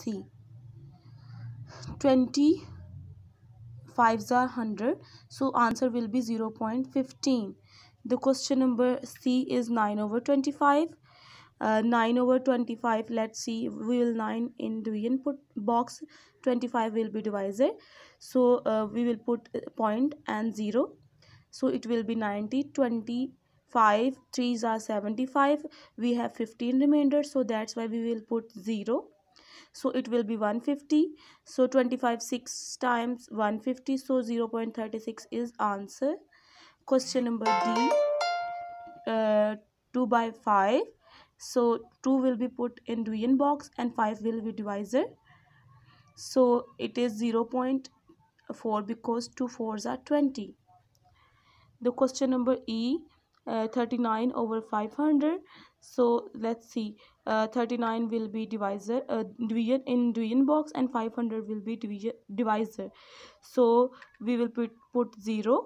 See 20 5s are 100 so answer will be 0 0.15 the question number c is 9 over 25 uh, 9 over 25 let's see we will 9 in the input box 25 will be divisor so uh, we will put uh, point and 0 so it will be 90 25 3s are 75 we have 15 remainder so that's why we will put 0 so it will be 150 so 25 6 times 150 so 0 0.36 is answer question number d uh, 2 by 5 so 2 will be put in Dewey box and 5 will be divisor so it is 0 0.4 because 2 fours are 20 the question number e uh, 39 over 500 so let's see uh, 39 will be divisor uh, division in division box and 500 will be division divisor so we will put put 0